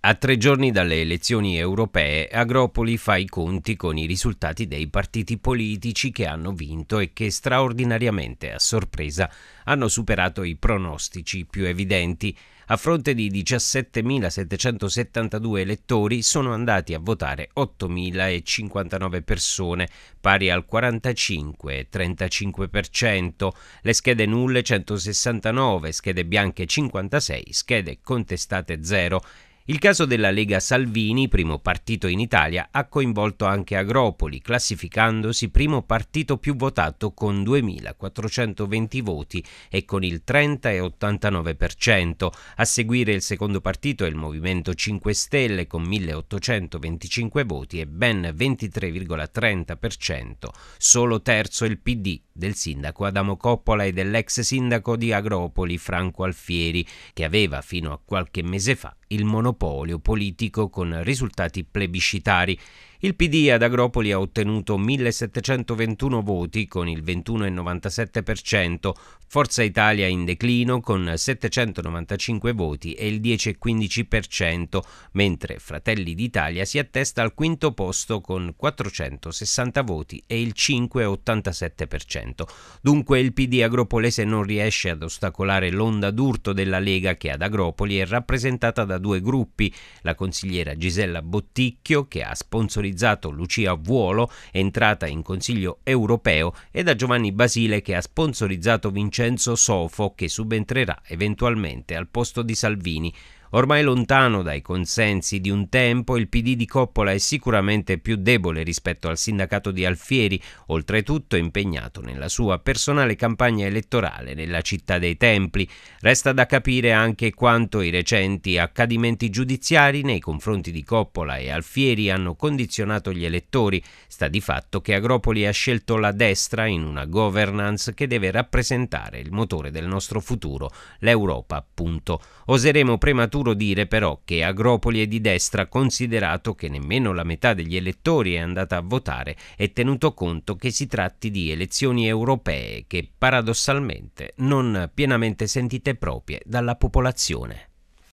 A tre giorni dalle elezioni europee, Agropoli fa i conti con i risultati dei partiti politici che hanno vinto e che straordinariamente, a sorpresa, hanno superato i pronostici più evidenti. A fronte di 17.772 elettori sono andati a votare 8.059 persone, pari al 45,35%, le schede nulle 169, schede bianche 56, schede contestate 0 il caso della Lega Salvini, primo partito in Italia, ha coinvolto anche Agropoli, classificandosi primo partito più votato con 2.420 voti e con il 30,89%. A seguire il secondo partito è il Movimento 5 Stelle con 1.825 voti e ben 23,30%. Solo terzo il PD del sindaco Adamo Coppola e dell'ex sindaco di Agropoli Franco Alfieri, che aveva fino a qualche mese fa il monopolio politico con risultati plebiscitari. Il PD ad Agropoli ha ottenuto 1721 voti con il 21,97%, Forza Italia in declino con 795 voti e il 10,15%, mentre Fratelli d'Italia si attesta al quinto posto con 460 voti e il 5,87%. Dunque il PD agropolese non riesce ad ostacolare l'onda d'urto della Lega che ad Agropoli è rappresentata da due gruppi, la consigliera Gisella Botticchio che ha sponsorizzato sponsorizzato Lucia Vuolo, entrata in Consiglio europeo, e da Giovanni Basile che ha sponsorizzato Vincenzo Sofo, che subentrerà eventualmente al posto di Salvini. Ormai lontano dai consensi di un tempo, il PD di Coppola è sicuramente più debole rispetto al sindacato di Alfieri, oltretutto impegnato nella sua personale campagna elettorale nella città dei templi. Resta da capire anche quanto i recenti accadimenti giudiziari nei confronti di Coppola e Alfieri hanno condizionato gli elettori. Sta di fatto che Agropoli ha scelto la destra in una governance che deve rappresentare il motore del nostro futuro, l'Europa appunto. Oseremo prematuramente prematuro dire però che Agropoli è di destra considerato che nemmeno la metà degli elettori è andata a votare e tenuto conto che si tratti di elezioni europee che paradossalmente non pienamente sentite proprie dalla popolazione.